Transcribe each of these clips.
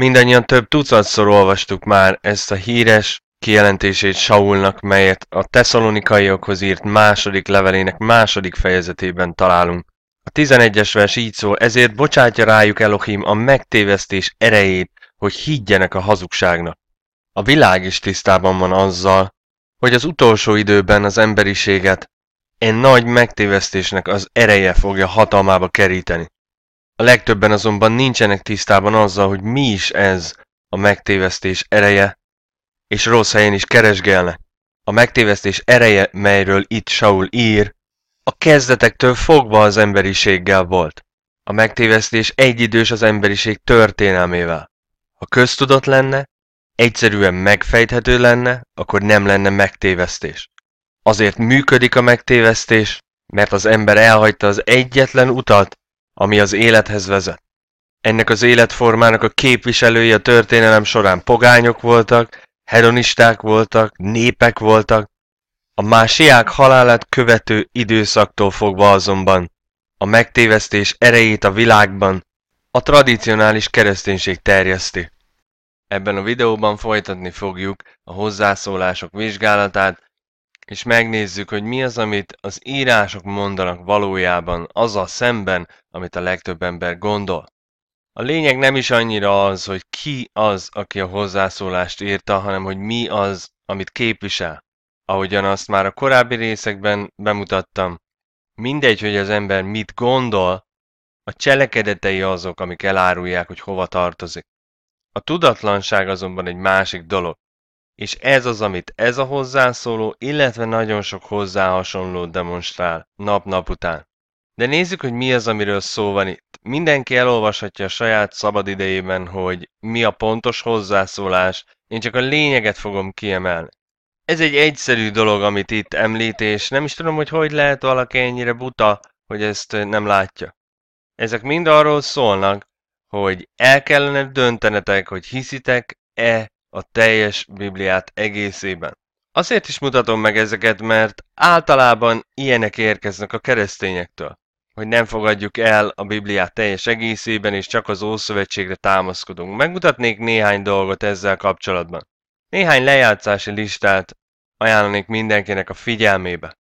Mindannyian több tucatszor olvastuk már ezt a híres kijelentését Saulnak, melyet a teszalonikaiokhoz írt második levelének második fejezetében találunk. A 11-es vers így szól, ezért bocsátja rájuk Elohim a megtévesztés erejét, hogy higgyenek a hazugságnak. A világ is tisztában van azzal, hogy az utolsó időben az emberiséget egy nagy megtévesztésnek az ereje fogja hatalmába keríteni. A legtöbben azonban nincsenek tisztában azzal, hogy mi is ez a megtévesztés ereje, és rossz helyen is keresgélnek. A megtévesztés ereje, melyről itt Saul ír, a kezdetektől fogva az emberiséggel volt. A megtévesztés egyidős az emberiség történelmével. Ha köztudat lenne, egyszerűen megfejthető lenne, akkor nem lenne megtévesztés. Azért működik a megtévesztés, mert az ember elhagyta az egyetlen utat, ami az élethez vezet. Ennek az életformának a képviselői a történelem során pogányok voltak, hedonisták voltak, népek voltak. A másiák halálát követő időszaktól fogva azonban a megtévesztés erejét a világban a tradicionális kereszténység terjeszti. Ebben a videóban folytatni fogjuk a hozzászólások vizsgálatát, és megnézzük, hogy mi az, amit az írások mondanak valójában azzal szemben, amit a legtöbb ember gondol. A lényeg nem is annyira az, hogy ki az, aki a hozzászólást írta, hanem hogy mi az, amit képvisel. Ahogyan azt már a korábbi részekben bemutattam, mindegy, hogy az ember mit gondol, a cselekedetei azok, amik elárulják, hogy hova tartozik. A tudatlanság azonban egy másik dolog és ez az, amit ez a hozzászóló, illetve nagyon sok hozzá hasonló demonstrál nap-nap után. De nézzük, hogy mi az, amiről szó van itt. Mindenki elolvashatja a saját szabad idejében, hogy mi a pontos hozzászólás, én csak a lényeget fogom kiemelni. Ez egy egyszerű dolog, amit itt említ, és nem is tudom, hogy hogy lehet valaki ennyire buta, hogy ezt nem látja. Ezek mind arról szólnak, hogy el kellene döntenetek, hogy hiszitek-e a teljes Bibliát egészében. Azért is mutatom meg ezeket, mert általában ilyenek érkeznek a keresztényektől, hogy nem fogadjuk el a Bibliát teljes egészében, és csak az Ószövetségre támaszkodunk. Megmutatnék néhány dolgot ezzel kapcsolatban. Néhány lejátszási listát ajánlanék mindenkinek a figyelmébe.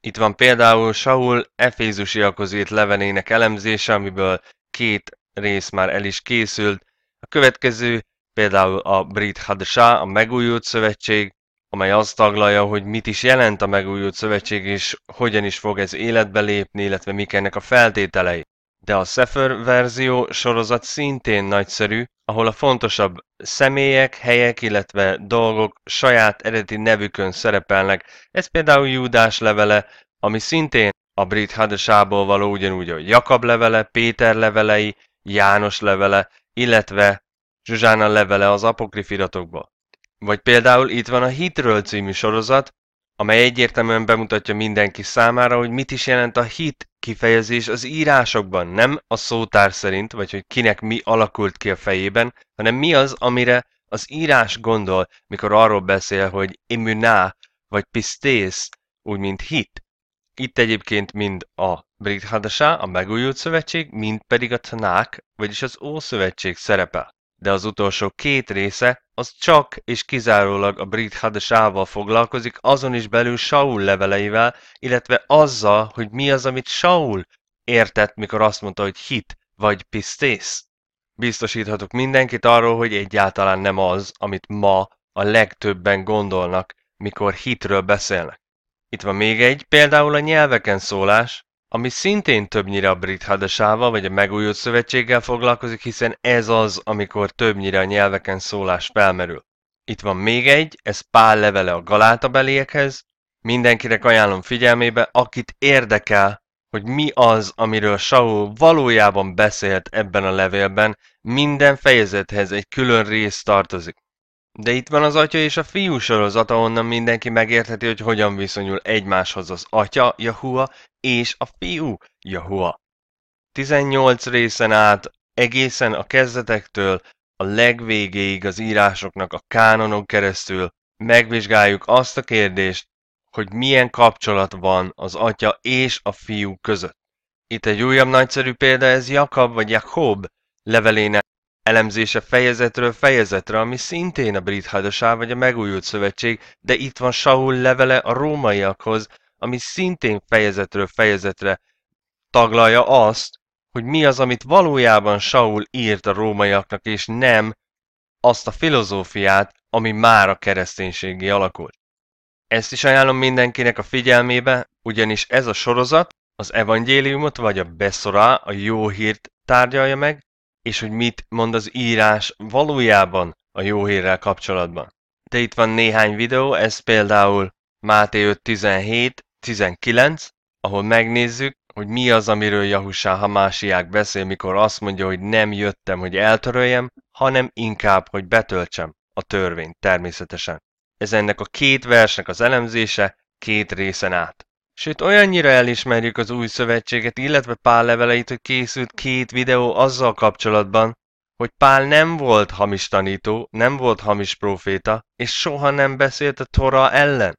Itt van például Saul Efézusiakhoz írt levelének elemzése, amiből két rész már el is készült. A következő például a Brit Hadesá, a megújult szövetség, amely azt taglalja, hogy mit is jelent a megújult szövetség, és hogyan is fog ez életbe lépni, illetve mik ennek a feltételei. De a Sefer verzió sorozat szintén nagyszerű, ahol a fontosabb személyek, helyek, illetve dolgok saját eredeti nevükön szerepelnek. Ez például Júdás levele, ami szintén a brit hadesából való ugyanúgy a Jakab levele, Péter levelei, János levele, illetve Zsuzsána levele az apokrif iratokba. Vagy például itt van a Hitről című sorozat, amely egyértelműen bemutatja mindenki számára, hogy mit is jelent a hit kifejezés az írásokban, nem a szótár szerint, vagy hogy kinek mi alakult ki a fejében, hanem mi az, amire az írás gondol, mikor arról beszél, hogy immuná, vagy pisztész, úgy mint hit. Itt egyébként mind a Brit Hadasá, a megújult szövetség, mind pedig a tanák, vagyis az Ószövetség szerepel de az utolsó két része az csak és kizárólag a brit hadasával foglalkozik, azon is belül Saul leveleivel, illetve azzal, hogy mi az, amit Saul értett, mikor azt mondta, hogy hit vagy pisztész. Biztosíthatok mindenkit arról, hogy egyáltalán nem az, amit ma a legtöbben gondolnak, mikor hitről beszélnek. Itt van még egy, például a nyelveken szólás, ami szintén többnyire a brit hadasával, vagy a megújult szövetséggel foglalkozik, hiszen ez az, amikor többnyire a nyelveken szólás felmerül. Itt van még egy, ez pál levele a galáta beliekhez. Mindenkinek ajánlom figyelmébe, akit érdekel, hogy mi az, amiről Saul valójában beszélt ebben a levélben, minden fejezethez egy külön rész tartozik. De itt van az atya és a fiú sorozat, ahonnan mindenki megértheti, hogy hogyan viszonyul egymáshoz az atya, Jahua, és a fiú, Jahua. 18 részen át, egészen a kezdetektől a legvégéig az írásoknak a kánonok keresztül megvizsgáljuk azt a kérdést, hogy milyen kapcsolat van az atya és a fiú között. Itt egy újabb nagyszerű példa, ez Jakab vagy Jakob levelének Elemzése fejezetről fejezetre, ami szintén a brit hadaság vagy a megújult szövetség, de itt van Saul levele a rómaiakhoz, ami szintén fejezetről fejezetre taglalja azt, hogy mi az, amit valójában Saul írt a rómaiaknak, és nem azt a filozófiát, ami már a kereszténységi alakult. Ezt is ajánlom mindenkinek a figyelmébe, ugyanis ez a sorozat az evangéliumot vagy a beszorá, a jó hírt tárgyalja meg, és hogy mit mond az írás valójában a jó hírrel kapcsolatban. De itt van néhány videó, ez például Máté 5.17-19, ahol megnézzük, hogy mi az, amiről Jahusá Hamásiák beszél, mikor azt mondja, hogy nem jöttem, hogy eltöröljem, hanem inkább, hogy betöltsem a törvényt természetesen. Ez ennek a két versnek az elemzése két részen át. Sőt, olyannyira elismerjük az új szövetséget, illetve Pál leveleit, hogy készült két videó azzal kapcsolatban, hogy Pál nem volt hamis tanító, nem volt hamis proféta, és soha nem beszélt a Tora ellen.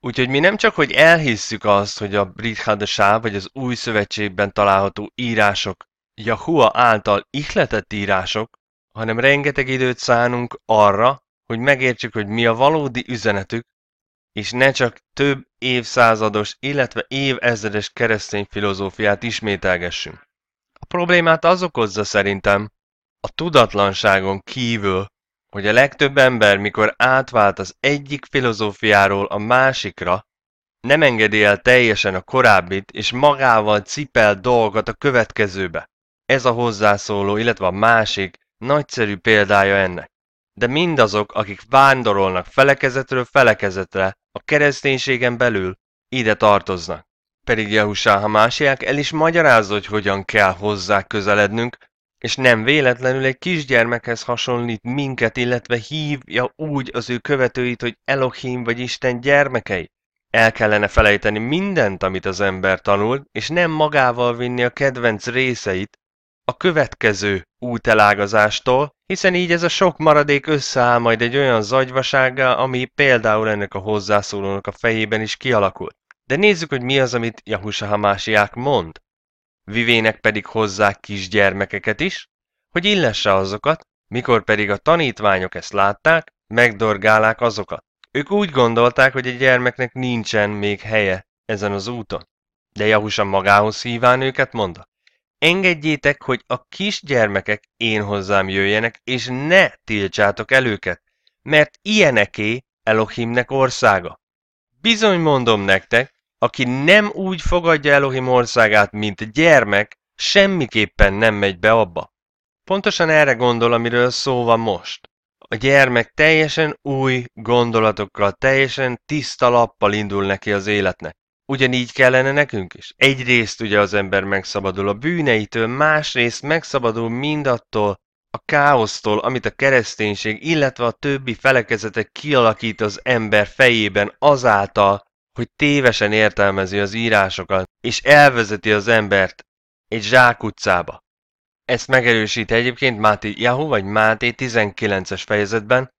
Úgyhogy mi nem csak, hogy elhisszük azt, hogy a Brit Hadasá vagy az új szövetségben található írások Yahua által ihletett írások, hanem rengeteg időt szánunk arra, hogy megértsük, hogy mi a valódi üzenetük, és ne csak több évszázados, illetve évezredes keresztény filozófiát ismételgessünk. A problémát az okozza szerintem a tudatlanságon kívül, hogy a legtöbb ember, mikor átvált az egyik filozófiáról a másikra, nem engedi el teljesen a korábbit, és magával cipel dolgot a következőbe. Ez a hozzászóló, illetve a másik nagyszerű példája ennek de mindazok, akik vándorolnak felekezetről felekezetre, a kereszténységen belül, ide tartoznak. Pedig Jehusá Hamásiák el is magyarázza, hogy hogyan kell hozzá közelednünk, és nem véletlenül egy kisgyermekhez hasonlít minket, illetve hívja úgy az ő követőit, hogy Elohim vagy Isten gyermekei. El kellene felejteni mindent, amit az ember tanult, és nem magával vinni a kedvenc részeit a következő útelágazástól, hiszen így ez a sok maradék összeáll majd egy olyan zagyvasággal, ami például ennek a hozzászólónak a fejében is kialakult. De nézzük, hogy mi az, amit Yahusha Hamásiák mond. Vivének pedig hozzák kisgyermekeket is, hogy illesse azokat, mikor pedig a tanítványok ezt látták, megdorgálák azokat. Ők úgy gondolták, hogy egy gyermeknek nincsen még helye ezen az úton. De Jahusa magához híván őket mondta. Engedjétek, hogy a kisgyermekek én hozzám jöjjenek, és ne tiltsátok el őket, mert ilyeneké Elohimnek országa. Bizony mondom nektek, aki nem úgy fogadja Elohim országát, mint gyermek, semmiképpen nem megy be abba. Pontosan erre gondol, amiről szó van most. A gyermek teljesen új gondolatokkal, teljesen tiszta lappal indul neki az életnek. Ugyanígy kellene nekünk is. Egyrészt ugye az ember megszabadul a bűneitől, másrészt megszabadul mindattól, a káosztól, amit a kereszténység, illetve a többi felekezetek kialakít az ember fejében azáltal, hogy tévesen értelmezi az írásokat, és elvezeti az embert egy zsákutcába. Ezt megerősíti egyébként Máté Jahu vagy Máté 19-es fejezetben,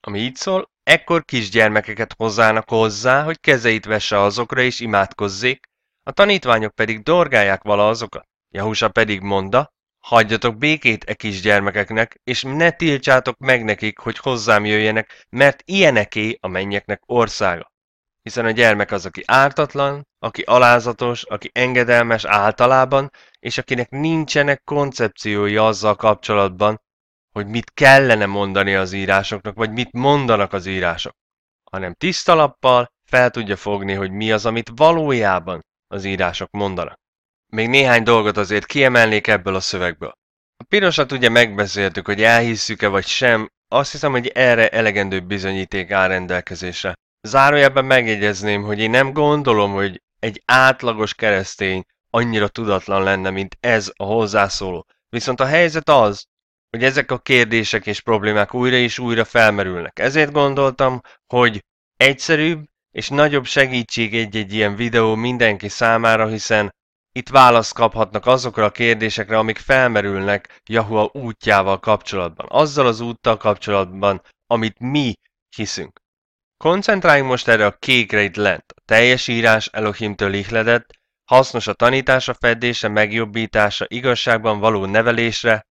ami így szól, Ekkor kisgyermekeket hozzának hozzá, hogy kezeit vesse azokra és imádkozzék, a tanítványok pedig dorgálják vala azokat. Jahusa pedig mondta, hagyjatok békét e kisgyermekeknek, és ne tiltsátok meg nekik, hogy hozzám jöjjenek, mert ilyeneké a mennyeknek országa. Hiszen a gyermek az, aki ártatlan, aki alázatos, aki engedelmes általában, és akinek nincsenek koncepciói azzal kapcsolatban, hogy mit kellene mondani az írásoknak, vagy mit mondanak az írások, hanem tiszta lappal fel tudja fogni, hogy mi az, amit valójában az írások mondanak. Még néhány dolgot azért kiemelnék ebből a szövegből. A pirosat ugye megbeszéltük, hogy elhisszük-e vagy sem, azt hiszem, hogy erre elegendő bizonyíték áll rendelkezésre. Zárójelben megjegyezném, hogy én nem gondolom, hogy egy átlagos keresztény annyira tudatlan lenne, mint ez a hozzászóló. Viszont a helyzet az, hogy ezek a kérdések és problémák újra és újra felmerülnek. Ezért gondoltam, hogy egyszerűbb és nagyobb segítség egy-egy ilyen videó mindenki számára, hiszen itt választ kaphatnak azokra a kérdésekre, amik felmerülnek Yahoo útjával kapcsolatban, azzal az úttal kapcsolatban, amit mi hiszünk. Koncentráljunk most erre a kékre itt lent. A teljes írás Elohimtől ihledett, hasznos a tanítása, fedése, megjobbítása, igazságban való nevelésre,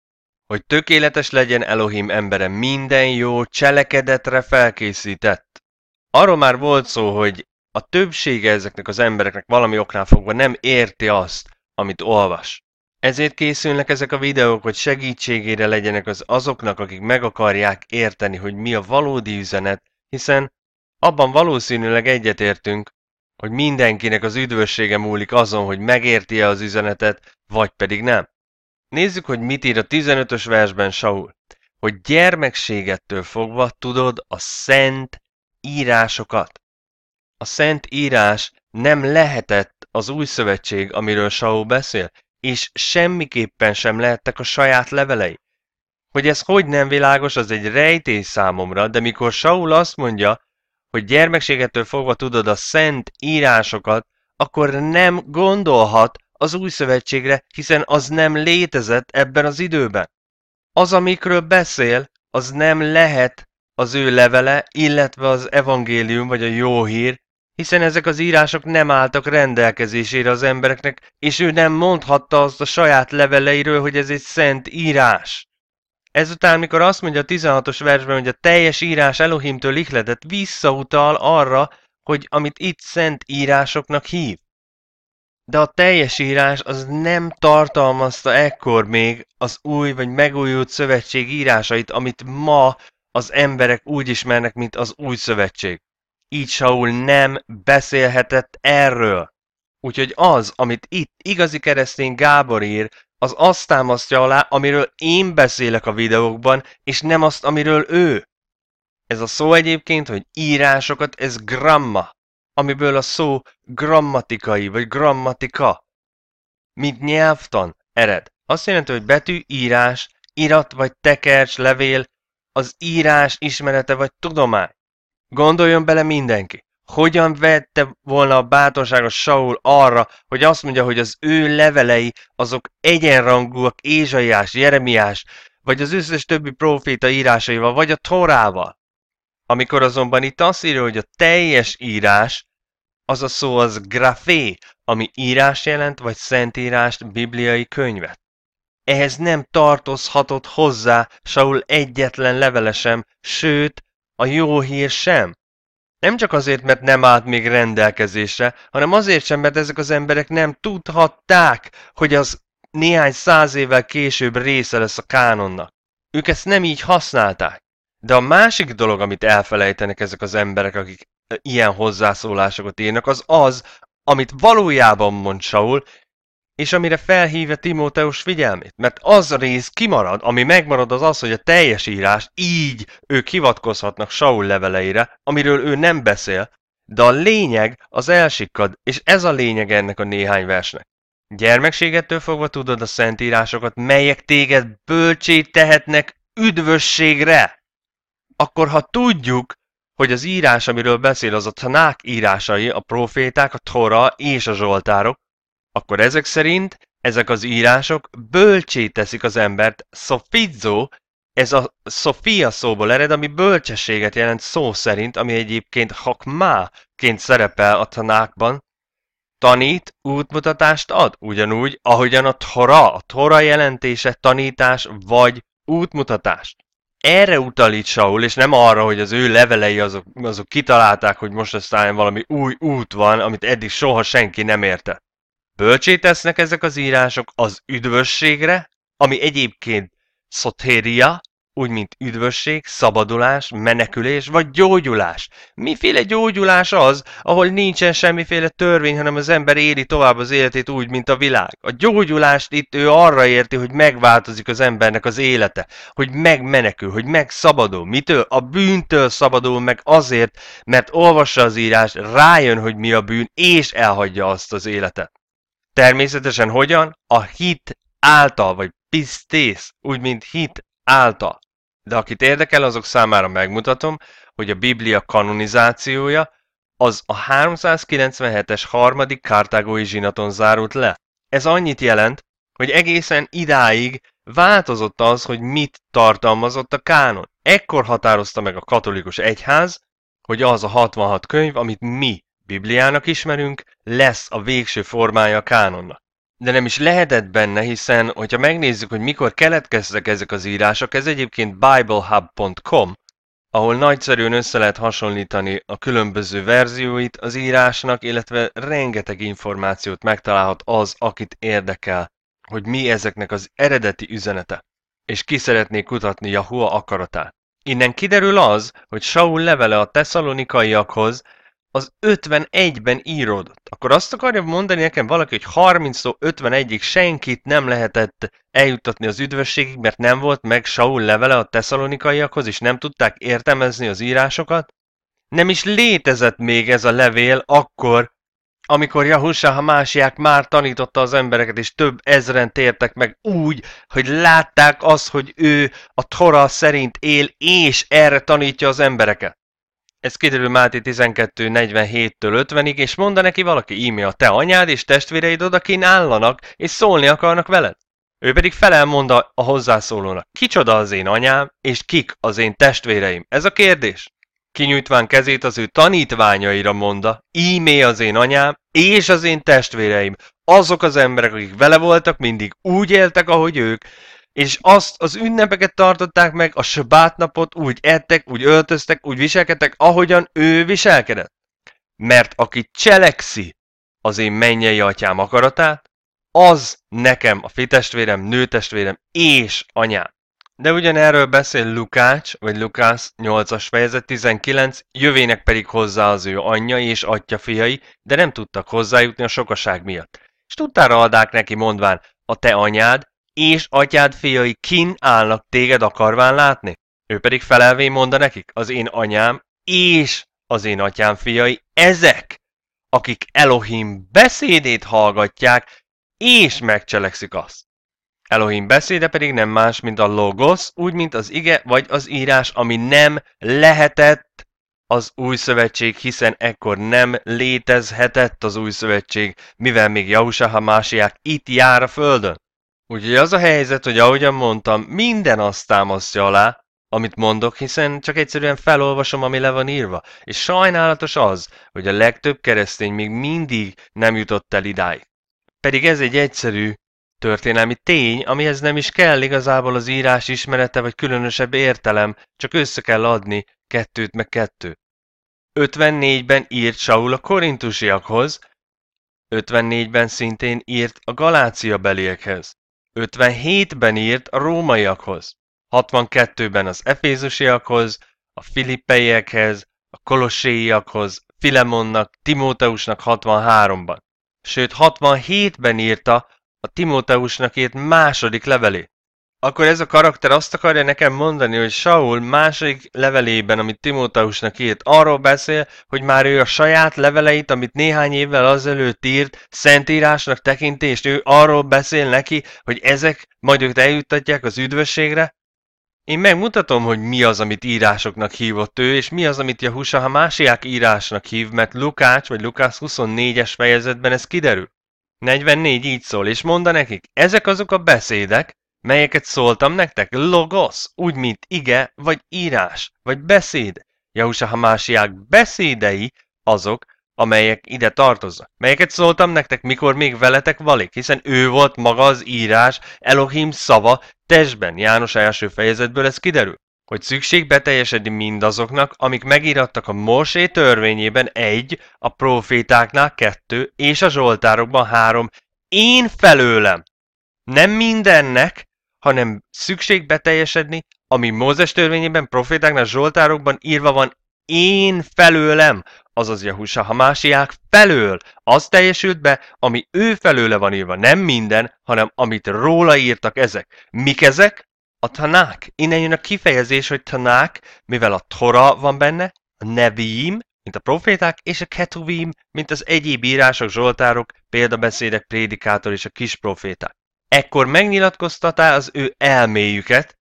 hogy tökéletes legyen Elohim embere minden jó cselekedetre felkészített. Arról már volt szó, hogy a többsége ezeknek az embereknek valami oknál fogva nem érti azt, amit olvas. Ezért készülnek ezek a videók, hogy segítségére legyenek az azoknak, akik meg akarják érteni, hogy mi a valódi üzenet, hiszen abban valószínűleg egyetértünk, hogy mindenkinek az üdvössége múlik azon, hogy megérti-e az üzenetet, vagy pedig nem. Nézzük, hogy mit ír a 15-ös versben Saul. Hogy gyermekségettől fogva tudod a szent írásokat. A szent írás nem lehetett az új szövetség, amiről Saul beszél, és semmiképpen sem lehettek a saját levelei. Hogy ez hogy nem világos, az egy rejtés számomra, de mikor Saul azt mondja, hogy gyermekségettől fogva tudod a szent írásokat, akkor nem gondolhat az új szövetségre, hiszen az nem létezett ebben az időben. Az, amikről beszél, az nem lehet az ő levele, illetve az evangélium vagy a jó hír, hiszen ezek az írások nem álltak rendelkezésére az embereknek, és ő nem mondhatta azt a saját leveleiről, hogy ez egy szent írás. Ezután, mikor azt mondja a 16-os versben, hogy a teljes írás Elohimtől ihletett, visszautal arra, hogy amit itt szent írásoknak hív de a teljes írás az nem tartalmazta ekkor még az új vagy megújult szövetség írásait, amit ma az emberek úgy ismernek, mint az új szövetség. Így Saul nem beszélhetett erről. Úgyhogy az, amit itt igazi keresztény Gábor ír, az azt támasztja alá, amiről én beszélek a videókban, és nem azt, amiről ő. Ez a szó egyébként, hogy írásokat, ez gramma amiből a szó grammatikai vagy grammatika, mint nyelvtan ered. Azt jelenti, hogy betű, írás, irat vagy tekercs, levél, az írás ismerete vagy tudomány. Gondoljon bele mindenki. Hogyan vette volna a bátorságos Saul arra, hogy azt mondja, hogy az ő levelei azok egyenrangúak Ézsaiás, Jeremiás, vagy az összes többi proféta írásaival, vagy a Torával? Amikor azonban itt azt írja, hogy a teljes írás, az a szó az grafé, ami írás jelent, vagy szentírást, bibliai könyvet. Ehhez nem tartozhatott hozzá Saul egyetlen levele sem, sőt, a jó hír sem. Nem csak azért, mert nem állt még rendelkezésre, hanem azért sem, mert ezek az emberek nem tudhatták, hogy az néhány száz évvel később része lesz a kánonnak. Ők ezt nem így használták. De a másik dolog, amit elfelejtenek ezek az emberek, akik ilyen hozzászólásokat írnak, az az, amit valójában mond Saul, és amire felhívja Timóteus figyelmét. Mert az a rész kimarad, ami megmarad az az, hogy a teljes írás, így ők hivatkozhatnak Saul leveleire, amiről ő nem beszél, de a lényeg az elsikkad, és ez a lényeg ennek a néhány versnek. Gyermekségettől fogva tudod a szentírásokat, melyek téged bölcsét tehetnek üdvösségre akkor ha tudjuk, hogy az írás, amiről beszél, az a tanák írásai, a proféták, a tora és a zsoltárok, akkor ezek szerint ezek az írások bölcsé teszik az embert. Szofizzó, ez a Sofia szóból ered, ami bölcsességet jelent szó szerint, ami egyébként hakmáként szerepel a tanákban. Tanít, útmutatást ad, ugyanúgy, ahogyan a tora. A tora jelentése tanítás vagy útmutatást erre utalít Saul, és nem arra, hogy az ő levelei azok, azok kitalálták, hogy most aztán valami új út van, amit eddig soha senki nem értett. Bölcsét tesznek ezek az írások az üdvösségre, ami egyébként szotéria, úgy mint üdvösség, szabadulás, menekülés vagy gyógyulás. Miféle gyógyulás az, ahol nincsen semmiféle törvény, hanem az ember éli tovább az életét úgy, mint a világ. A gyógyulást itt ő arra érti, hogy megváltozik az embernek az élete, hogy megmenekül, hogy megszabadul. Mitől? A bűntől szabadul meg azért, mert olvassa az írás, rájön, hogy mi a bűn, és elhagyja azt az életet. Természetesen hogyan? A hit által, vagy pisztész, úgy mint hit által. De akit érdekel, azok számára megmutatom, hogy a Biblia kanonizációja az a 397-es harmadik kártágói zsinaton zárult le. Ez annyit jelent, hogy egészen idáig változott az, hogy mit tartalmazott a kánon. Ekkor határozta meg a katolikus egyház, hogy az a 66 könyv, amit mi Bibliának ismerünk, lesz a végső formája a kánonnak de nem is lehetett benne, hiszen, hogyha megnézzük, hogy mikor keletkeztek ezek az írások, ez egyébként biblehub.com, ahol nagyszerűen össze lehet hasonlítani a különböző verzióit az írásnak, illetve rengeteg információt megtalálhat az, akit érdekel, hogy mi ezeknek az eredeti üzenete, és ki szeretné kutatni Yahua akaratát. Innen kiderül az, hogy Saul levele a tesszalonikaiakhoz az 51-ben íródott. akkor azt akarja mondani nekem valaki, hogy 30 51-ig senkit nem lehetett eljutatni az üdvösségig, mert nem volt meg Saul levele a teszalonikaiakhoz, és nem tudták értelmezni az írásokat? Nem is létezett még ez a levél akkor, amikor Jahusa Hamásiák már tanította az embereket, és több ezren tértek meg úgy, hogy látták azt, hogy ő a Tora szerint él, és erre tanítja az embereket. Ez kiderül Máté 12.47-től 50-ig, és mondta neki valaki íme a te anyád és testvéreid odakin állanak, és szólni akarnak veled. Ő pedig felelmonda a hozzászólónak, kicsoda az én anyám, és kik az én testvéreim? Ez a kérdés. Kinyújtván kezét az ő tanítványaira mondta, ímé az én anyám, és az én testvéreim, azok az emberek, akik vele voltak, mindig úgy éltek, ahogy ők, és azt az ünnepeket tartották meg, a sabát napot úgy ettek, úgy öltöztek, úgy viselkedtek, ahogyan ő viselkedett. Mert aki cselekszi az én mennyei atyám akaratát, az nekem a fitestvérem, nőtestvérem és anyám. De ugyanerről beszél Lukács, vagy Lukász 8-as fejezet 19, jövének pedig hozzá az ő anyja és atya fiai, de nem tudtak hozzájutni a sokaság miatt. És tudtára adák neki mondván, a te anyád és atyád fiai kin állnak téged akarván látni? Ő pedig felelvén mondta nekik, az én anyám és az én atyám fiai ezek, akik Elohim beszédét hallgatják, és megcselekszik azt. Elohim beszéde pedig nem más, mint a logos, úgy, mint az ige vagy az írás, ami nem lehetett az új szövetség, hiszen ekkor nem létezhetett az új szövetség, mivel még Jahusha Hamásiák itt jár a földön. Úgyhogy az a helyzet, hogy ahogyan mondtam, minden azt támasztja alá, amit mondok, hiszen csak egyszerűen felolvasom, ami le van írva. És sajnálatos az, hogy a legtöbb keresztény még mindig nem jutott el idáig. Pedig ez egy egyszerű történelmi tény, amihez nem is kell igazából az írás ismerete vagy különösebb értelem, csak össze kell adni kettőt meg kettő. 54-ben írt Saul a korintusiakhoz, 54-ben szintén írt a Galácia beliekhez. 57-ben írt a rómaiakhoz, 62-ben az efézusiakhoz, a filippeiekhez, a kolosséiakhoz, Filemonnak, Timóteusnak 63-ban. Sőt, 67-ben írta a Timóteusnak írt második levelét. Akkor ez a karakter azt akarja nekem mondani, hogy Saul másik levelében, amit Timótausnak írt, arról beszél, hogy már ő a saját leveleit, amit néhány évvel azelőtt írt, szentírásnak tekintést, ő arról beszél neki, hogy ezek majd őt eljuttatják az üdvösségre? Én megmutatom, hogy mi az, amit írásoknak hívott ő, és mi az, amit Jahusa másiák írásnak hív, mert Lukács vagy Lukász 24-es fejezetben ez kiderül. 44 így szól, és mondta nekik, ezek azok a beszédek, melyeket szóltam nektek, logosz, úgy, mint ige, vagy írás, vagy beszéd. Jahusa Hamásiák beszédei azok, amelyek ide tartoznak, melyeket szóltam nektek, mikor még veletek valik, hiszen ő volt maga az írás, Elohim szava testben, János első fejezetből ez kiderül, hogy szükség beteljesedni mindazoknak, amik megírattak a Mosé törvényében egy, a profétáknál kettő, és a zsoltárokban három, én felőlem. Nem mindennek, hanem szükség beteljesedni, ami Mózes törvényében, profétáknál, zsoltárokban írva van, én felőlem, azaz Jahusa Hamásiák felől, az teljesült be, ami ő felőle van írva, nem minden, hanem amit róla írtak ezek. Mik ezek? A tanák. Innen jön a kifejezés, hogy tanák, mivel a Tora van benne, a nevím, mint a proféták, és a ketuvím, mint az egyéb írások, zsoltárok, példabeszédek, prédikátor és a kis proféták. Ekkor megnyilatkoztatá az ő elméjüket,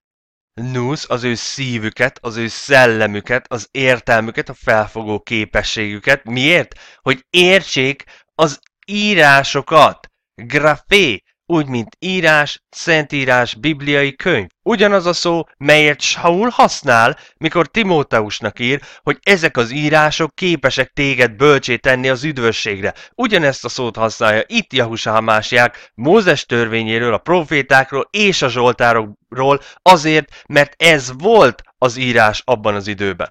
Nusz az ő szívüket, az ő szellemüket, az értelmüket, a felfogó képességüket. Miért? Hogy értsék az írásokat. Grafé, úgy mint írás, szentírás, bibliai könyv. Ugyanaz a szó, melyet Saul használ, mikor Timóteusnak ír, hogy ezek az írások képesek téged bölcsét tenni az üdvösségre. Ugyanezt a szót használja itt Jahusa Hamásják, Mózes törvényéről, a profétákról és a zsoltárokról azért, mert ez volt az írás abban az időben.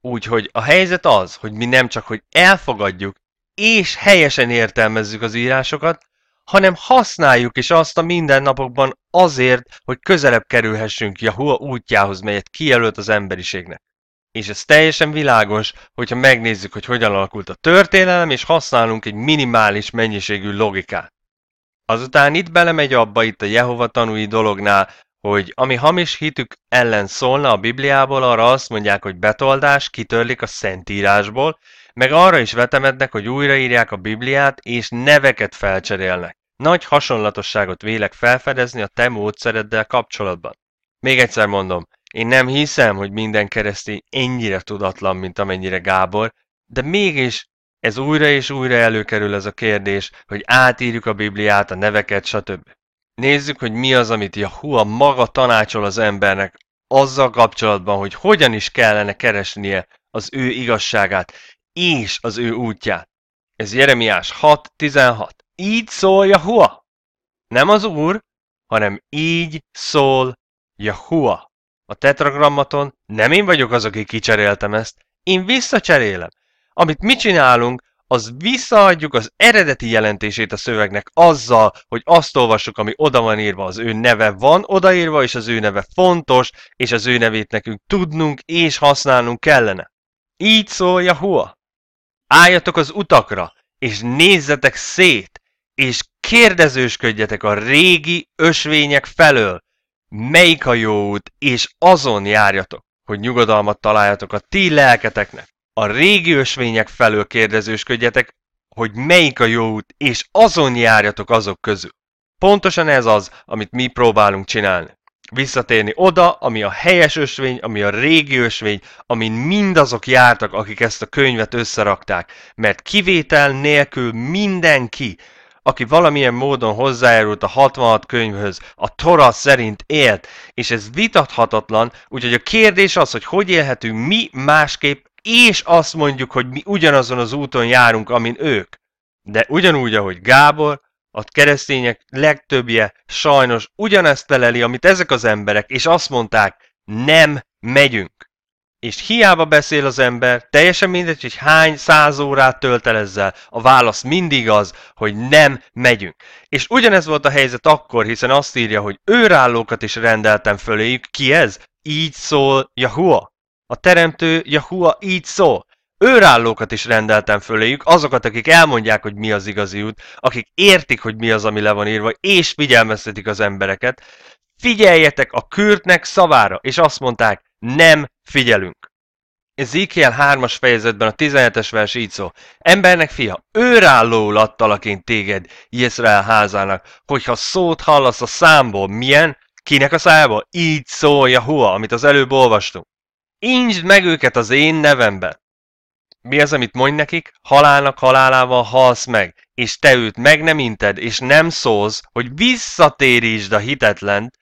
Úgyhogy a helyzet az, hogy mi nem csak hogy elfogadjuk és helyesen értelmezzük az írásokat, hanem használjuk is azt a mindennapokban azért, hogy közelebb kerülhessünk Jahua útjához, melyet kijelölt az emberiségnek. És ez teljesen világos, hogyha megnézzük, hogy hogyan alakult a történelem, és használunk egy minimális mennyiségű logikát. Azután itt belemegy abba itt a Jehova tanúi dolognál, hogy ami hamis hitük ellen szólna a Bibliából, arra azt mondják, hogy betoldás, kitörlik a Szentírásból, meg arra is vetemednek, hogy újraírják a Bibliát, és neveket felcserélnek. Nagy hasonlatosságot vélek felfedezni a te módszereddel kapcsolatban. Még egyszer mondom, én nem hiszem, hogy minden keresztény ennyire tudatlan, mint amennyire Gábor, de mégis ez újra és újra előkerül ez a kérdés, hogy átírjuk a Bibliát, a neveket, stb. Nézzük, hogy mi az, amit Jahua maga tanácsol az embernek azzal kapcsolatban, hogy hogyan is kellene keresnie az ő igazságát, és az ő útját. Ez Jeremiás 6.16. Így szól Jahua. Nem az Úr, hanem így szól Jahua. A tetragrammaton nem én vagyok az, aki kicseréltem ezt, én visszacserélem. Amit mi csinálunk, az visszaadjuk az eredeti jelentését a szövegnek azzal, hogy azt olvassuk, ami oda van írva, az ő neve van odaírva, és az ő neve fontos, és az ő nevét nekünk tudnunk és használnunk kellene. Így szól Jahua álljatok az utakra, és nézzetek szét, és kérdezősködjetek a régi ösvények felől, melyik a jó út, és azon járjatok, hogy nyugodalmat találjatok a ti lelketeknek. A régi ösvények felől kérdezősködjetek, hogy melyik a jó út, és azon járjatok azok közül. Pontosan ez az, amit mi próbálunk csinálni visszatérni oda, ami a helyes ösvény, ami a régi ösvény, amin mindazok jártak, akik ezt a könyvet összerakták. Mert kivétel nélkül mindenki, aki valamilyen módon hozzájárult a 66 könyvhöz, a Tora szerint élt, és ez vitathatatlan, úgyhogy a kérdés az, hogy hogy élhetünk mi másképp, és azt mondjuk, hogy mi ugyanazon az úton járunk, amin ők. De ugyanúgy, ahogy Gábor, a keresztények legtöbbje sajnos ugyanezt teleli, amit ezek az emberek, és azt mondták, nem megyünk. És hiába beszél az ember, teljesen mindegy, hogy hány száz órát tölt el ezzel, a válasz mindig az, hogy nem megyünk. És ugyanez volt a helyzet akkor, hiszen azt írja, hogy őrállókat is rendeltem föléjük. Ki ez? Így szól Jahua. A teremtő Jahua így szól őrállókat is rendeltem föléjük, azokat, akik elmondják, hogy mi az igazi út, akik értik, hogy mi az, ami le van írva, és figyelmeztetik az embereket. Figyeljetek a kürtnek szavára, és azt mondták, nem figyelünk. Ezekiel 3-as fejezetben a 17-es vers így szól. Embernek fia, őrállóul adtalak én téged, Izrael házának, hogyha szót hallasz a számból, milyen, kinek a szájából, így szólja Jahua, amit az előbb olvastunk. Ingyd meg őket az én nevemben mi az, amit mondj nekik? Halálnak halálával halsz meg, és te őt meg nem inted, és nem szólsz, hogy visszatérítsd a hitetlent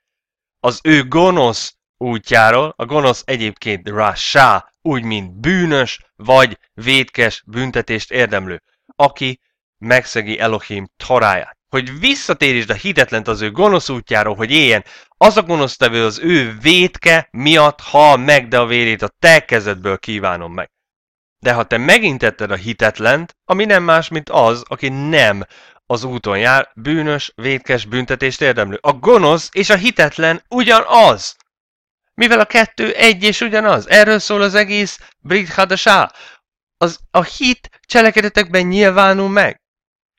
az ő gonosz útjáról, a gonosz egyébként rásá, úgy, mint bűnös vagy vétkes büntetést érdemlő, aki megszegi Elohim taráját. Hogy visszatérítsd a hitetlent az ő gonosz útjáról, hogy éljen, az a gonosztevő az ő vétke miatt hal meg, de a vérét a te kezedből kívánom meg. De ha te megintetted a hitetlent, ami nem más, mint az, aki nem az úton jár, bűnös, vétkes büntetést érdemlő. A gonosz és a hitetlen ugyanaz. Mivel a kettő egy és ugyanaz. Erről szól az egész Brit Hadasá. Az, a hit cselekedetekben nyilvánul meg.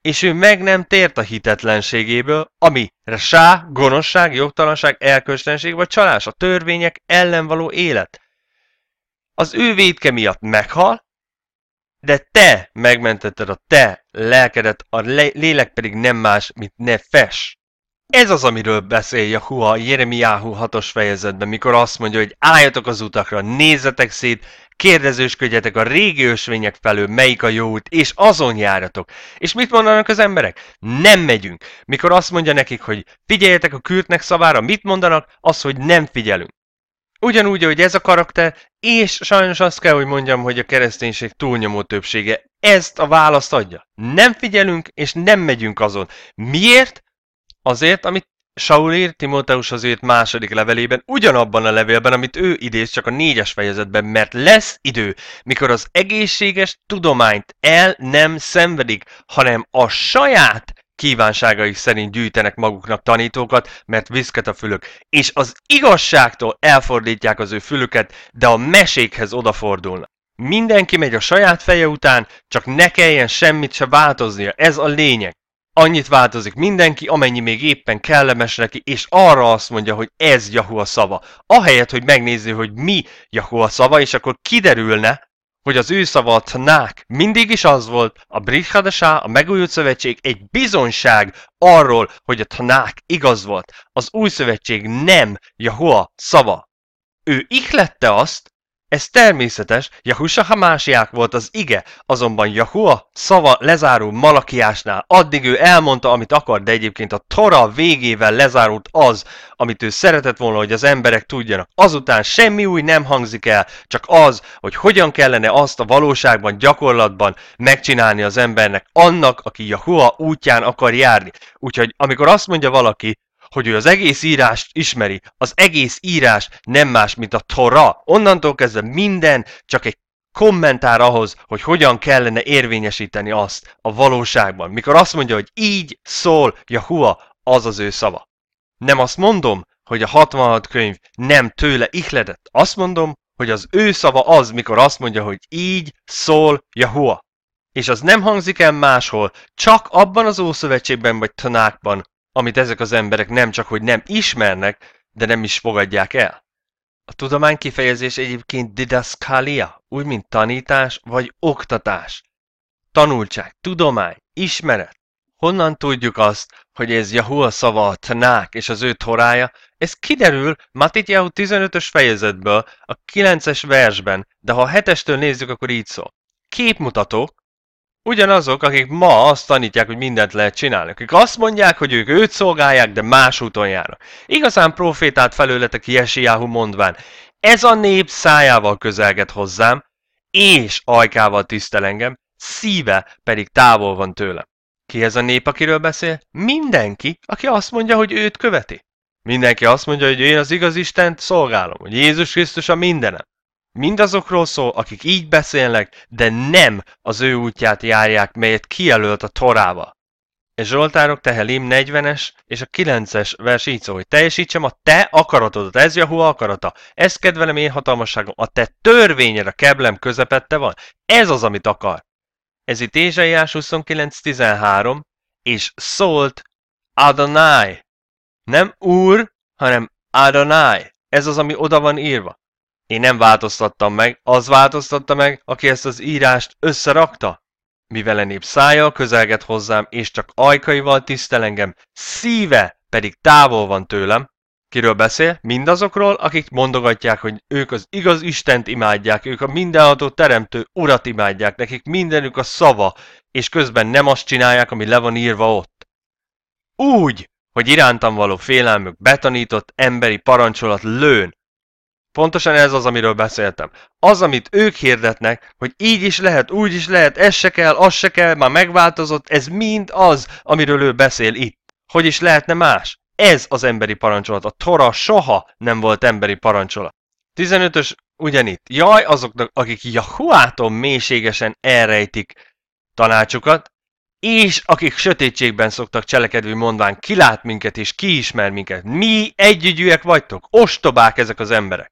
És ő meg nem tért a hitetlenségéből, ami sá, gonoszság, jogtalanság, elköstenség vagy csalás, a törvények ellen való élet. Az ő védke miatt meghal, de te megmentetted a te lelkedet, a lélek pedig nem más, mint fes. Ez az, amiről beszél Jahua Jeremiáhu 6-os fejezetben, mikor azt mondja, hogy álljatok az utakra, nézzetek szét, kérdezősködjetek a régi ösvények felől, melyik a jó út, és azon járatok. És mit mondanak az emberek? Nem megyünk. Mikor azt mondja nekik, hogy figyeljetek a kürtnek szavára, mit mondanak? Az, hogy nem figyelünk. Ugyanúgy, hogy ez a karakter, és sajnos azt kell, hogy mondjam, hogy a kereszténység túlnyomó többsége ezt a választ adja. Nem figyelünk, és nem megyünk azon. Miért? Azért, amit Saul ír Timóteus az őt második levelében, ugyanabban a levélben, amit ő idéz csak a négyes fejezetben, mert lesz idő, mikor az egészséges tudományt el nem szenvedik, hanem a saját kívánságai szerint gyűjtenek maguknak tanítókat, mert viszket a fülök, és az igazságtól elfordítják az ő fülüket, de a mesékhez odafordulnak. Mindenki megy a saját feje után, csak ne kelljen semmit se változnia, ez a lényeg. Annyit változik mindenki, amennyi még éppen kellemes neki, és arra azt mondja, hogy ez Jahu a szava. Ahelyett, hogy megnézi, hogy mi Jahu a szava, és akkor kiderülne, hogy az ő nák mindig is az volt, a Brit a megújult szövetség egy bizonság arról, hogy a tanák igaz volt. Az új szövetség nem Jahua szava. Ő ihlette azt, ez természetes, Jahusa Hamásiák volt az ige, azonban Jahua szava lezáró Malakiásnál. Addig ő elmondta, amit akar, de egyébként a Tora végével lezárult az, amit ő szeretett volna, hogy az emberek tudjanak. Azután semmi új nem hangzik el, csak az, hogy hogyan kellene azt a valóságban, gyakorlatban megcsinálni az embernek, annak, aki Jahua útján akar járni. Úgyhogy amikor azt mondja valaki, hogy ő az egész írást ismeri. Az egész írás nem más, mint a Tora. Onnantól kezdve minden csak egy kommentár ahhoz, hogy hogyan kellene érvényesíteni azt a valóságban. Mikor azt mondja, hogy így szól Jahua, az az ő szava. Nem azt mondom, hogy a 66 könyv nem tőle ihledett. Azt mondom, hogy az ő szava az, mikor azt mondja, hogy így szól Jahua. És az nem hangzik el máshol, csak abban az Ószövetségben vagy tanákban, amit ezek az emberek nem csak hogy nem ismernek, de nem is fogadják el. A tudomány kifejezés egyébként didaskalia, úgy mint tanítás vagy oktatás. Tanultság, tudomány, ismeret. Honnan tudjuk azt, hogy ez Yahua szava a tnák és az ő torája? Ez kiderül Matityahu 15-ös fejezetből, a 9-es versben, de ha a 7-estől nézzük, akkor így szól. Képmutatók, Ugyanazok, akik ma azt tanítják, hogy mindent lehet csinálni, akik azt mondják, hogy ők őt szolgálják, de más úton járnak. Igazán profétát felőletek Jesiáhu mondván, ez a nép szájával közelget hozzám, és ajkával tisztel engem, szíve pedig távol van tőlem. Ki ez a nép, akiről beszél? Mindenki, aki azt mondja, hogy őt követi. Mindenki azt mondja, hogy én az igaz Istent szolgálom, hogy Jézus Krisztus a mindenem. Mindazokról szól, akik így beszélnek, de nem az ő útját járják, melyet kijelölt a Torába. És Zsoltárok Tehelim 40-es és a 9-es vers így szól, hogy teljesítsem a te akaratodat, ez Jahu akarata, ez kedvelem én hatalmasságom, a te törvényed a keblem közepette van, ez az, amit akar. Ez itt Ézsaiás 29.13, és szólt Adonai. Nem úr, hanem Adonai. Ez az, ami oda van írva. Én nem változtattam meg, az változtatta meg, aki ezt az írást összerakta. Mivel a nép szája közelget hozzám, és csak ajkaival tisztel engem, szíve pedig távol van tőlem. Kiről beszél? Mindazokról, akik mondogatják, hogy ők az igaz Istent imádják, ők a mindenható teremtő urat imádják, nekik mindenük a szava, és közben nem azt csinálják, ami le van írva ott. Úgy, hogy irántam való félelmük betanított emberi parancsolat lőn, Pontosan ez az, amiről beszéltem. Az, amit ők hirdetnek, hogy így is lehet, úgy is lehet, ez se kell, az se kell, már megváltozott, ez mind az, amiről ő beszél itt. Hogy is lehetne más? Ez az emberi parancsolat. A Tora soha nem volt emberi parancsolat. 15-ös ugyanitt. Jaj azoknak, akik Jahuától mélységesen elrejtik tanácsukat, és akik sötétségben szoktak cselekedni mondván, kilát minket és kiismer minket. Mi együgyűek vagytok, ostobák ezek az emberek.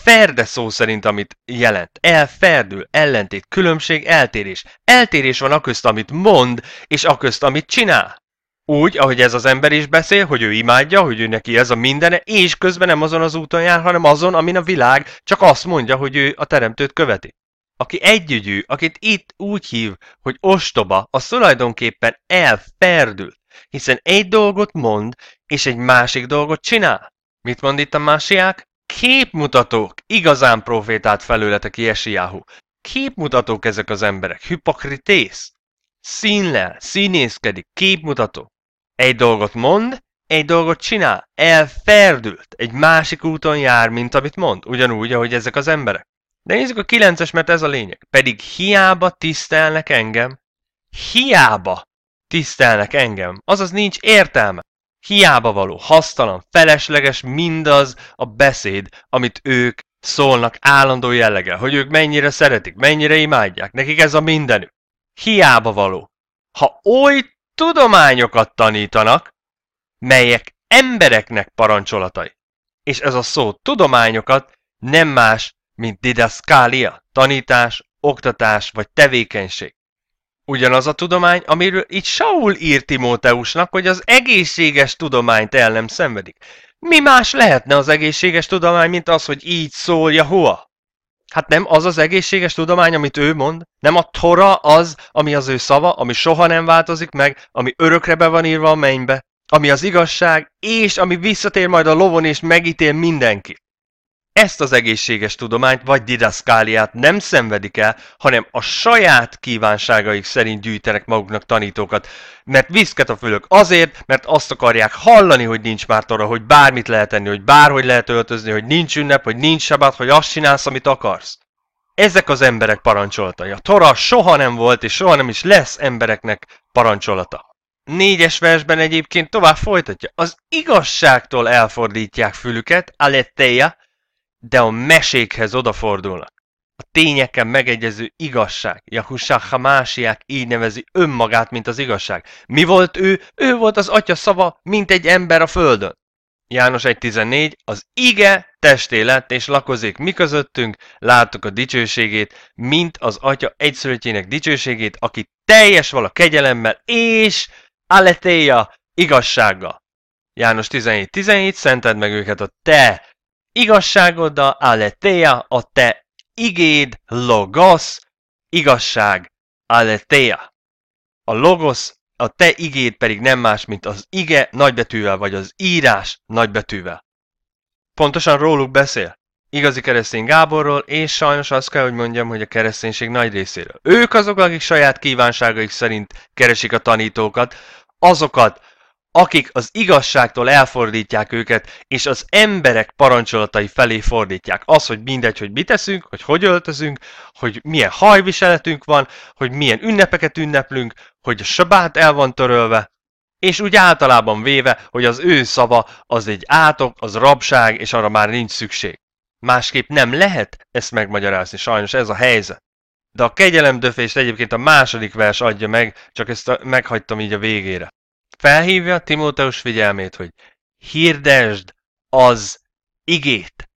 Ferde szó szerint, amit jelent. Elferdül, ellentét, különbség, eltérés. Eltérés van aközt, amit mond, és aközt, amit csinál. Úgy, ahogy ez az ember is beszél, hogy ő imádja, hogy ő neki ez a mindene, és közben nem azon az úton jár, hanem azon, amin a világ csak azt mondja, hogy ő a teremtőt követi. Aki együgyű, akit itt úgy hív, hogy ostoba, az tulajdonképpen elferdül, hiszen egy dolgot mond, és egy másik dolgot csinál. Mit mond itt a másiák? Képmutatók! Igazán profétált felőletek Jesiáhu. Képmutatók ezek az emberek, hipokritész. Színlel, színészkedik, képmutató. Egy dolgot mond, egy dolgot csinál, elferdült, egy másik úton jár, mint amit mond, ugyanúgy, ahogy ezek az emberek. De nézzük a kilences, mert ez a lényeg. Pedig hiába tisztelnek engem, hiába tisztelnek engem, azaz nincs értelme. Hiába való, hasztalan, felesleges mindaz a beszéd, amit ők szólnak állandó jelleggel, hogy ők mennyire szeretik, mennyire imádják, nekik ez a mindenük. Hiába való. Ha oly tudományokat tanítanak, melyek embereknek parancsolatai, és ez a szó tudományokat nem más, mint didaszkália, tanítás, oktatás vagy tevékenység. Ugyanaz a tudomány, amiről itt Saul ír Timóteusnak, hogy az egészséges tudományt el nem szenvedik. Mi más lehetne az egészséges tudomány, mint az, hogy így szólja Hua? Hát nem az az egészséges tudomány, amit ő mond? Nem a Tora az, ami az ő szava, ami soha nem változik meg, ami örökre be van írva a mennybe, ami az igazság, és ami visszatér majd a lovon és megítél mindenkit? Ezt az egészséges tudományt vagy didaszkáliát nem szenvedik el, hanem a saját kívánságaik szerint gyűjtenek maguknak tanítókat, mert viszket a fülök azért, mert azt akarják hallani, hogy nincs már arra, hogy bármit lehet enni, hogy bárhogy lehet öltözni, hogy nincs ünnep, hogy nincs sabát, hogy azt csinálsz, amit akarsz. Ezek az emberek parancsolatai. A Tora soha nem volt és soha nem is lesz embereknek parancsolata. Négyes versben egyébként tovább folytatja. Az igazságtól elfordítják fülüket, aletteia, de a mesékhez odafordulnak. A tényekkel megegyező igazság. Yahusha Hamásiák így nevezi önmagát, mint az igazság. Mi volt ő? Ő volt az atya szava, mint egy ember a földön. János 1.14, az ige testé lett és lakozik mi közöttünk, láttuk a dicsőségét, mint az atya egyszülöttjének dicsőségét, aki teljes vala kegyelemmel és aletéja igazsággal. János 17.17, szented meg őket a te igazságoddal aletheia a te igéd logos igazság aletheia. A logos a te igéd pedig nem más, mint az ige nagybetűvel, vagy az írás nagybetűvel. Pontosan róluk beszél. Igazi keresztény Gáborról, és sajnos azt kell, hogy mondjam, hogy a kereszténység nagy részéről. Ők azok, akik saját kívánságaik szerint keresik a tanítókat, azokat, akik az igazságtól elfordítják őket, és az emberek parancsolatai felé fordítják. Az, hogy mindegy, hogy mit teszünk, hogy hogy öltözünk, hogy milyen hajviseletünk van, hogy milyen ünnepeket ünneplünk, hogy a sabát el van törölve, és úgy általában véve, hogy az ő szava az egy átok, az rabság, és arra már nincs szükség. Másképp nem lehet ezt megmagyarázni, sajnos ez a helyzet. De a kegyelemdöfést egyébként a második vers adja meg, csak ezt a, meghagytam így a végére. Felhívja Timóteus figyelmét, hogy hirdesd az igét.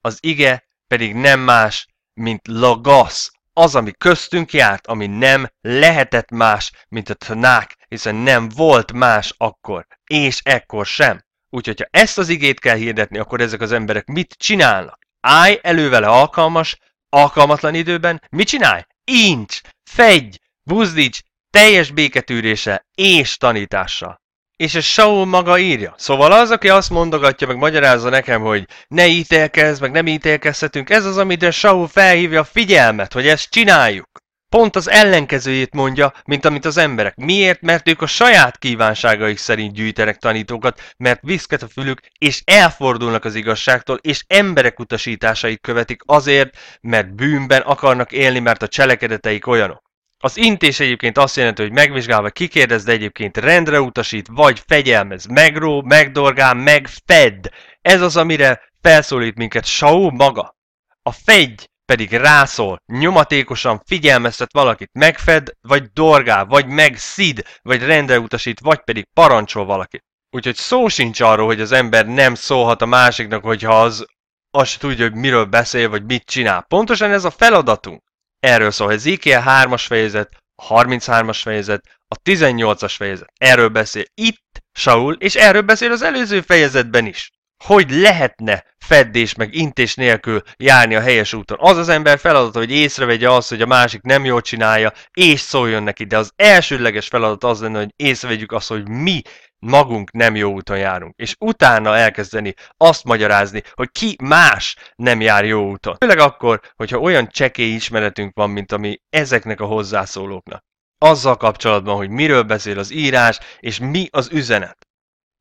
Az ige pedig nem más, mint lagasz, az, ami köztünk járt, ami nem lehetett más, mint a tnák, hiszen nem volt más akkor, és ekkor sem. Úgyhogy, ha ezt az igét kell hirdetni, akkor ezek az emberek mit csinálnak? Állj elő vele alkalmas, alkalmatlan időben, mit csinálj? Incs, fegy, buzdíts, teljes béketűrése és tanítással. És ez Saul maga írja. Szóval az, aki azt mondogatja, meg magyarázza nekem, hogy ne ítélkezz, meg nem ítélkezhetünk, ez az, amire Saul felhívja a figyelmet, hogy ezt csináljuk. Pont az ellenkezőjét mondja, mint amit az emberek. Miért? Mert ők a saját kívánságaik szerint gyűjtenek tanítókat, mert viszket a fülük, és elfordulnak az igazságtól, és emberek utasításait követik azért, mert bűnben akarnak élni, mert a cselekedeteik olyanok. Az intés egyébként azt jelenti, hogy megvizsgálva kikérdez, de egyébként rendre utasít, vagy fegyelmez, megró, megdorgál, megfed. Ez az, amire felszólít minket Saul maga. A fegy pedig rászól, nyomatékosan figyelmeztet valakit, megfed, vagy dorgál, vagy megszid, vagy rendre utasít, vagy pedig parancsol valakit. Úgyhogy szó sincs arról, hogy az ember nem szólhat a másiknak, hogyha az azt tudja, hogy miről beszél, vagy mit csinál. Pontosan ez a feladatunk. Erről szól, hogy IKEA 3-as fejezet, a 33-as fejezet, a 18-as fejezet. Erről beszél itt Saul, és erről beszél az előző fejezetben is. Hogy lehetne feddés meg intés nélkül járni a helyes úton? Az az ember feladata, hogy észrevegye azt, hogy a másik nem jól csinálja, és szóljon neki. De az elsődleges feladat az lenne, hogy észrevegyük azt, hogy mi magunk nem jó úton járunk, és utána elkezdeni azt magyarázni, hogy ki más nem jár jó úton. Főleg akkor, hogyha olyan csekély ismeretünk van, mint ami ezeknek a hozzászólóknak. Azzal kapcsolatban, hogy miről beszél az írás, és mi az üzenet.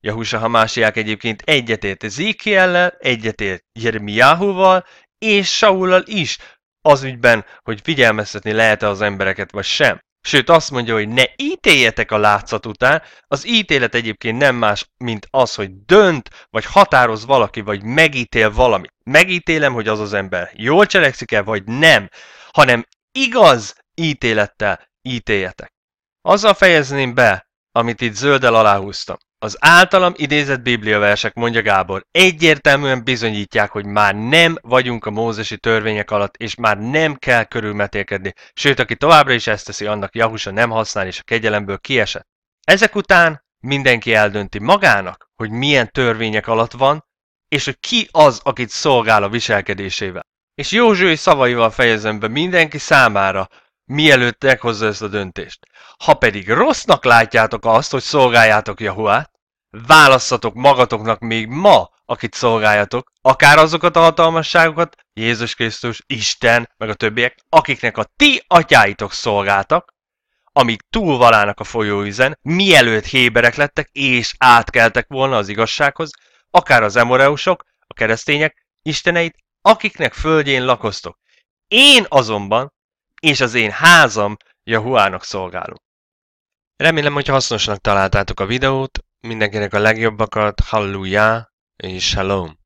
Jahusa Hamásiák egyébként egyetért Zékiellel, egyetért Jeremiáhuval, és Saulal is, az ügyben, hogy figyelmeztetni lehet-e az embereket, vagy sem. Sőt, azt mondja, hogy ne ítéljetek a látszat után, az ítélet egyébként nem más, mint az, hogy dönt, vagy határoz valaki, vagy megítél valamit. Megítélem, hogy az az ember jól cselekszik-e, vagy nem, hanem igaz ítélettel ítéljetek. Azzal fejezném be, amit itt zölddel aláhúztam. Az általam idézett bibliaversek, mondja Gábor, egyértelműen bizonyítják, hogy már nem vagyunk a mózesi törvények alatt, és már nem kell körülmetélkedni. Sőt, aki továbbra is ezt teszi, annak Jahusa nem használ, és a kegyelemből kiesett. Ezek után mindenki eldönti magának, hogy milyen törvények alatt van, és hogy ki az, akit szolgál a viselkedésével. És Józsui szavaival fejezem be mindenki számára, mielőtt meghozza ezt a döntést. Ha pedig rossznak látjátok azt, hogy szolgáljátok Jahuát, Válasszatok magatoknak még ma, akit szolgáljatok, akár azokat a hatalmasságokat, Jézus Krisztus, Isten, meg a többiek, akiknek a ti atyáitok szolgáltak, amíg túlvalának a folyóizen, mielőtt héberek lettek és átkeltek volna az igazsághoz, akár az emoreusok, a keresztények, isteneit, akiknek földjén lakoztok. Én azonban, és az én házam Jahuának szolgálunk. Remélem, hogy hasznosnak találtátok a videót, Mindenkinek a legjobbakat, hallelujah és shalom!